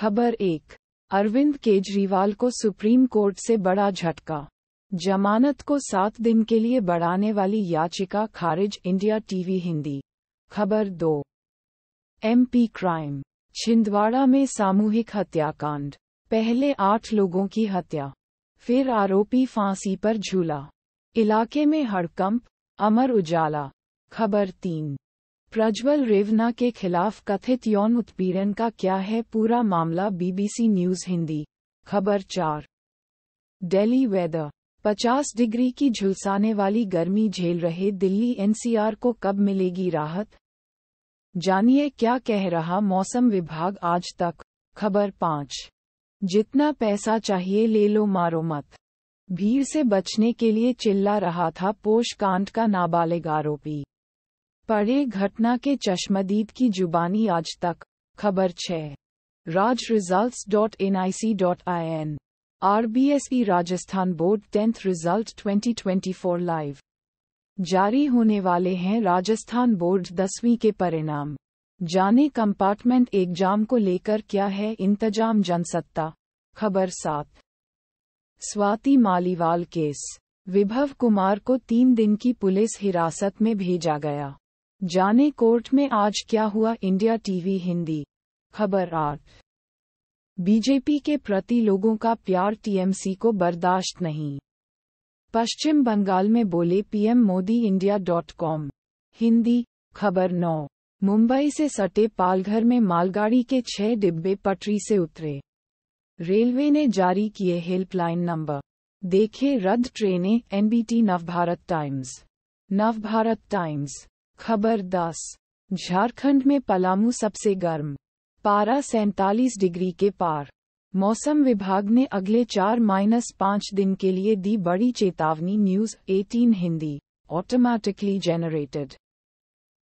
खबर एक अरविंद केजरीवाल को सुप्रीम कोर्ट से बड़ा झटका जमानत को सात दिन के लिए बढ़ाने वाली याचिका खारिज इंडिया टीवी हिंदी खबर दो एमपी क्राइम छिंदवाड़ा में सामूहिक हत्याकांड पहले आठ लोगों की हत्या फिर आरोपी फांसी पर झूला इलाके में हड़कंप अमर उजाला खबर तीन प्रज्वल रेवना के खिलाफ कथित यौन उत्पीड़न का क्या है पूरा मामला बीबीसी न्यूज हिंदी खबर चार दिल्ली वेदर 50 डिग्री की झुलसाने वाली गर्मी झेल रहे दिल्ली एनसीआर को कब मिलेगी राहत जानिए क्या कह रहा मौसम विभाग आज तक खबर पाँच जितना पैसा चाहिए ले लो मारो मत भीड़ से बचने के लिए चिल्ला रहा था पोष कांड का नाबालिग आरोपी पढ़े घटना के चश्मदीद की जुबानी आज तक खबर छः Raj result dot N I C dot I N R B S E Rajasthan board tenth result twenty twenty four live जारी होने वाले हैं राजस्थान बोर्ड दसवीं के परिणाम जाने कंपार्टमेंट एग्जाम को लेकर क्या है इंतजाम जनसत्ता खबर सात स्वाति मालीवाल केस विभव कुमार को तीन दिन की पुलिस हिरासत में भेजा गया जाने कोर्ट में आज क्या हुआ इंडिया टीवी हिंदी खबर आठ बीजेपी के प्रति लोगों का प्यार टीएमसी को बर्दाश्त नहीं पश्चिम बंगाल में बोले PM Modi India dot com Hindi खबर नौ मुंबई से सटे पालघर में मालगाड़ी के छह डिब्बे पटरी से उतरे रेलवे ने जारी किए हेल्पलाइन नंबर देखे रद्द ट्रेनें NBT Navbharat times Navbharat times खबर दस झारखंड में पलामू सबसे गर्म पारा सैंतालीस डिग्री के पार मौसम विभाग ने अगले चार माइनस पाँच दिन के लिए दी बड़ी चेतावनी न्यूज 18 हिंदी ऑटोमेटिकली जेनरेटेड